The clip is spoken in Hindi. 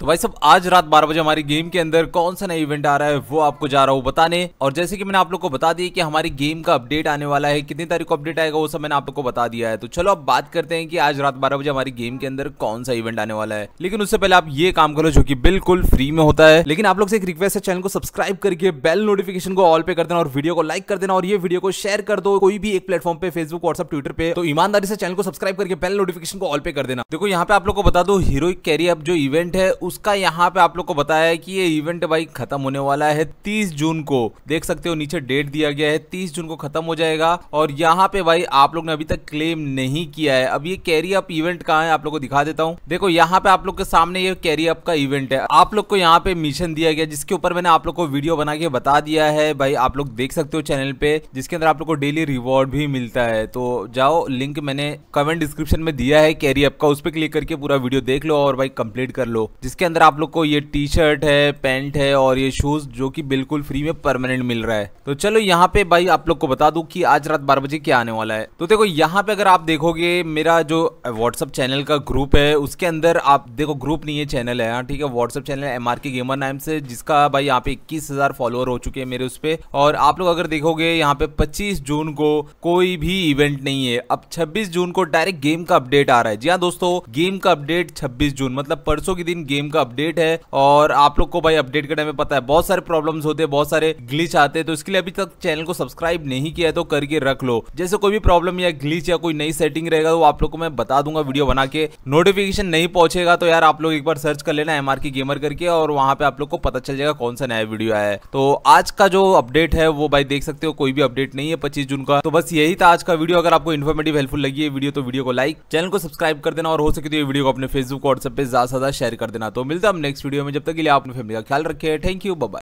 तो भाई सब आज रात 12 बजे हमारी गेम के अंदर कौन सा नया इवेंट आ रहा है वो आपको जा रहा हूँ बताने और जैसे कि मैंने आप लोग को बता दी कि हमारी गेम का अपडेट आने वाला है कितनी तारीख को अपडेट आएगा वो सब मैंने आप लोग को बता दिया है तो चलो अब बात करते हैं कि आज रात 12 बजे हमारी गेम के अंदर कौन सा इवेंट आने वाला है लेकिन उससे पहले आप ये काम करो जो की बिल्कुल फ्री में होता है लेकिन आप लोग से एक रिक्वेस्ट है चैनल को सब्सक्राइब करके बेल नोटिफिकेशन को ऑल पे कर देना और वीडियो को लाइक कर देना और ये वीडियो को शेयर कर दो कोई भी एक प्लेटफॉर्म पे फेसबुक व्हाट्सअप ट्विटर पे तो ईमानदारी से चैनल को सब्सक्राइब करके बेल नोटिफिकेशन को ऑल पे कर देना देखो यहाँ पे आप लोग को बता दो हीरो कैरी अब जो इवेंट है उसका यहाँ पे आप लोग को बताया है कि ये इवेंट भाई खत्म होने वाला है तीस जून को देख सकते हो नीचे डेट दिया गया है तीस जून को खत्म हो जाएगा और यहाँ पे भाई आप लोग ने अभी तक क्लेम नहीं किया है अब ये कैरी अप इवेंट कहाँ है आप लोग को दिखा देता हूँ देखो यहाँ पे आप लोग के सामने ये कैरी अप का इवेंट है आप लोग को यहाँ पे मिशन दिया गया जिसके ऊपर मैंने आप लोग को वीडियो बना के बता दिया है भाई आप लोग देख सकते हो चैनल पे जिसके अंदर आप लोग को डेली रिवॉर्ड भी मिलता है तो जाओ लिंक मैंने कमेंट डिस्क्रिप्शन में दिया है कैरी अप का उस पर क्लिक करके पूरा वीडियो देख लो और भाई कंप्लीट कर लो जिस इसके अंदर आप लोग को ये टी शर्ट है पैंट है और ये शूज जो कि बिल्कुल फ्री में परमानेंट मिल रहा है तो चलो यहाँ पे भाई आप लोग को बता दू कि आज रात बारह बजे क्या आने वाला है तो देखो यहाँ पे अगर आप देखोगे मेरा जो व्हाट्सअप चैनल का ग्रुप है उसके अंदर आप देखो ग्रुप नहीं है चैनल है हाँ, ठीक है WhatsApp channel M R gamer नाम से जिसका भाई यहाँ पे इक्कीस फॉलोअर हो चुके हैं मेरे उस पर और आप लोग अगर देखोगे यहाँ पे पच्चीस जून को कोई भी इवेंट नहीं है अब छब्बीस जून को डायरेक्ट गेम का अपडेट आ रहा है जी हाँ दोस्तों गेम का अपडेट छब्बीस जून मतलब परसों के दिन गेम गेम का अपडेट है और आप लोग को भाई अपडेट करने में पता है बहुत सारे प्रॉब्लम होते हैं बहुत सारे ग्लिच आते हैं तो इसके लिए अभी तक चैनल को सब्सक्राइब नहीं किया है तो करके रख लो जैसे कोई भी प्रॉब्लम या ग्लिच या कोई नई सेटिंग रहेगा तो आप लोग को मैं बता दूंगा वीडियो बना के नोटिफिकेशन नहीं पहुंचेगा तो यार आप लोग एक बार सर्च कर लेना एम गेमर करके और वहां पे आप लोग को पता चल जाएगा कौन सा नया वीडियो आया है तो आज का जो अपडेट है वो भाई देख सकते हो कोई भी अपडेट नहीं है पच्चीस जून का तो बस यही था आज का वीडियो अगर आपको इन्फॉर्मेटिव हेल्पफुल लगी है वीडियो तो वीडियो को लाइक चैनल को सब्सक्राइब कर देना और हो सके तो ये वीडियो को अपने फेसबुक व्हाट्सएप पे ज्यादा से ज्यादा शेयर कर देना तो मिलता हम नेक्स्ट वीडियो में जब तक के लिए आपने फैमिली का ख्याल रखे थैंक यू बाय